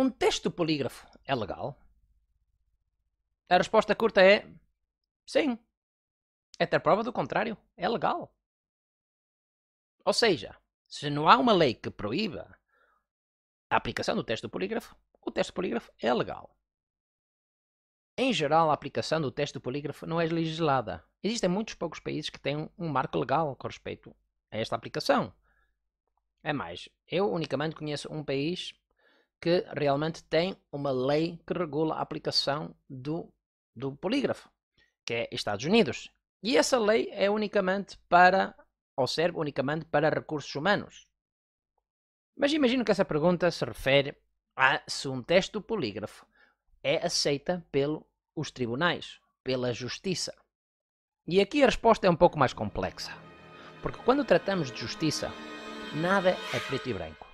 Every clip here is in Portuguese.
Um teste do polígrafo é legal? A resposta curta é sim. É ter prova do contrário, é legal. Ou seja, se não há uma lei que proíba a aplicação do teste do polígrafo, o teste do polígrafo é legal. Em geral, a aplicação do teste do polígrafo não é legislada. Existem muitos poucos países que têm um marco legal com respeito a esta aplicação. É mais, eu unicamente conheço um país que realmente tem uma lei que regula a aplicação do, do polígrafo, que é Estados Unidos. E essa lei é unicamente para, ou serve unicamente para recursos humanos. Mas imagino que essa pergunta se refere a se um teste do polígrafo é aceita pelos tribunais, pela justiça. E aqui a resposta é um pouco mais complexa. Porque quando tratamos de justiça, nada é preto e branco.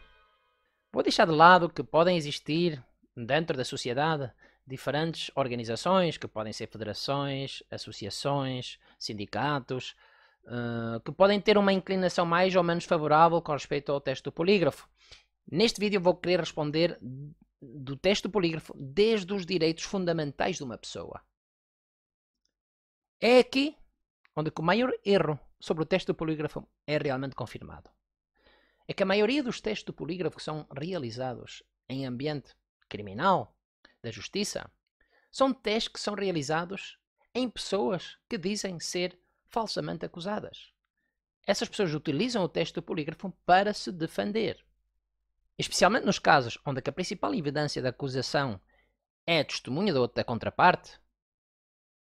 Vou deixar de lado que podem existir dentro da sociedade diferentes organizações, que podem ser federações, associações, sindicatos, uh, que podem ter uma inclinação mais ou menos favorável com respeito ao teste do polígrafo. Neste vídeo vou querer responder do teste do polígrafo desde os direitos fundamentais de uma pessoa. É aqui onde o maior erro sobre o teste do polígrafo é realmente confirmado é que a maioria dos testes do polígrafo que são realizados em ambiente criminal, da justiça, são testes que são realizados em pessoas que dizem ser falsamente acusadas. Essas pessoas utilizam o teste do polígrafo para se defender. Especialmente nos casos onde a principal evidência da acusação é a testemunha da outra contraparte,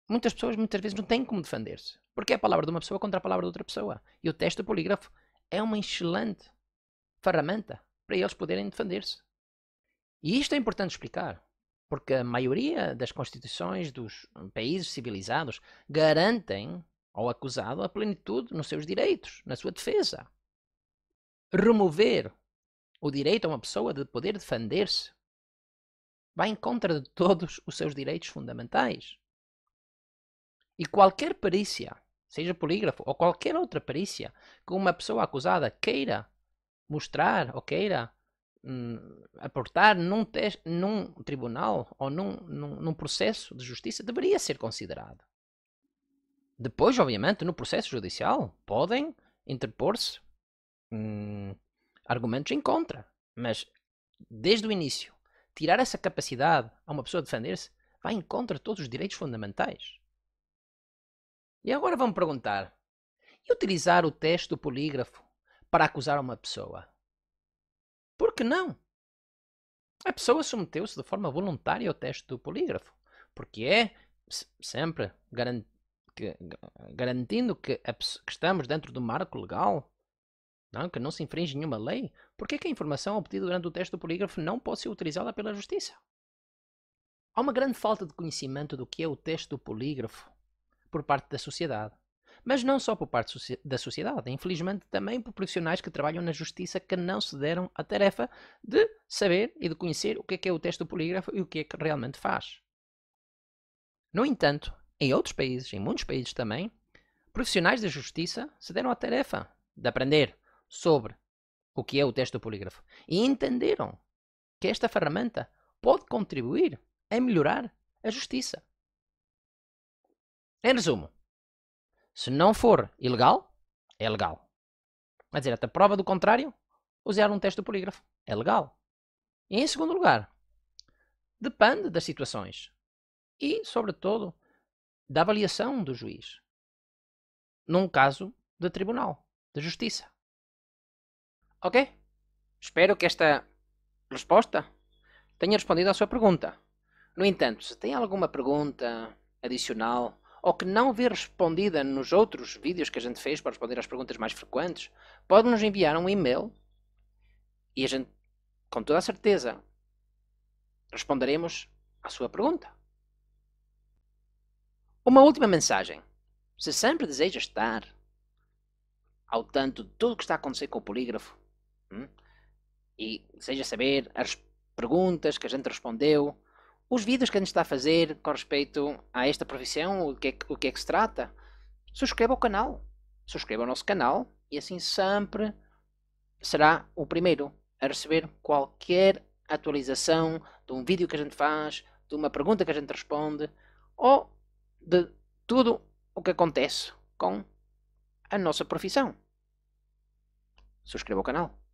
muitas pessoas muitas vezes não têm como defender-se. Porque é a palavra de uma pessoa contra a palavra de outra pessoa. E o teste do polígrafo é uma excelente ferramenta para eles poderem defender-se. E isto é importante explicar, porque a maioria das constituições dos hum, países civilizados garantem ao acusado a plenitude nos seus direitos, na sua defesa. Remover o direito a uma pessoa de poder defender-se vai em contra de todos os seus direitos fundamentais. E qualquer perícia, seja polígrafo ou qualquer outra perícia que uma pessoa acusada queira mostrar ou queira hum, aportar num, num tribunal ou num, num, num processo de justiça deveria ser considerado. Depois, obviamente, no processo judicial, podem interpor-se hum, argumentos em contra. Mas, desde o início, tirar essa capacidade a uma pessoa defender-se vai em contra todos os direitos fundamentais. E agora vão perguntar: e utilizar o teste do polígrafo para acusar uma pessoa? Por que não? A pessoa submeteu-se de forma voluntária ao teste do polígrafo, porque é sempre garantindo que, estamos dentro do marco legal, não, é? que não se infringe nenhuma lei. Por é que a informação obtida durante o teste do polígrafo não pode ser utilizada pela justiça? Há uma grande falta de conhecimento do que é o teste do polígrafo por parte da sociedade mas não só por parte da sociedade, infelizmente também por profissionais que trabalham na justiça que não se deram a tarefa de saber e de conhecer o que é que é o teste do polígrafo e o que é que realmente faz. No entanto, em outros países, em muitos países também, profissionais da justiça se deram a tarefa de aprender sobre o que é o teste do polígrafo e entenderam que esta ferramenta pode contribuir a melhorar a justiça. Em resumo, se não for ilegal, é legal. Quer dizer, até prova do contrário, usar um teste do polígrafo. É legal. E em segundo lugar, depende das situações e, sobretudo, da avaliação do juiz. Num caso de tribunal, de justiça. Ok? Espero que esta resposta tenha respondido à sua pergunta. No entanto, se tem alguma pergunta adicional ou que não vê respondida nos outros vídeos que a gente fez para responder às perguntas mais frequentes, pode nos enviar um e-mail e a gente, com toda a certeza, responderemos à sua pergunta. Uma última mensagem. Se sempre deseja estar ao tanto de tudo o que está a acontecer com o polígrafo hum, e deseja saber as perguntas que a gente respondeu, os vídeos que a gente está a fazer com respeito a esta profissão, o que é que, o que, é que se trata, subscreva o canal. Subscreva o nosso canal e assim sempre será o primeiro a receber qualquer atualização de um vídeo que a gente faz, de uma pergunta que a gente responde ou de tudo o que acontece com a nossa profissão. Subscreva o canal.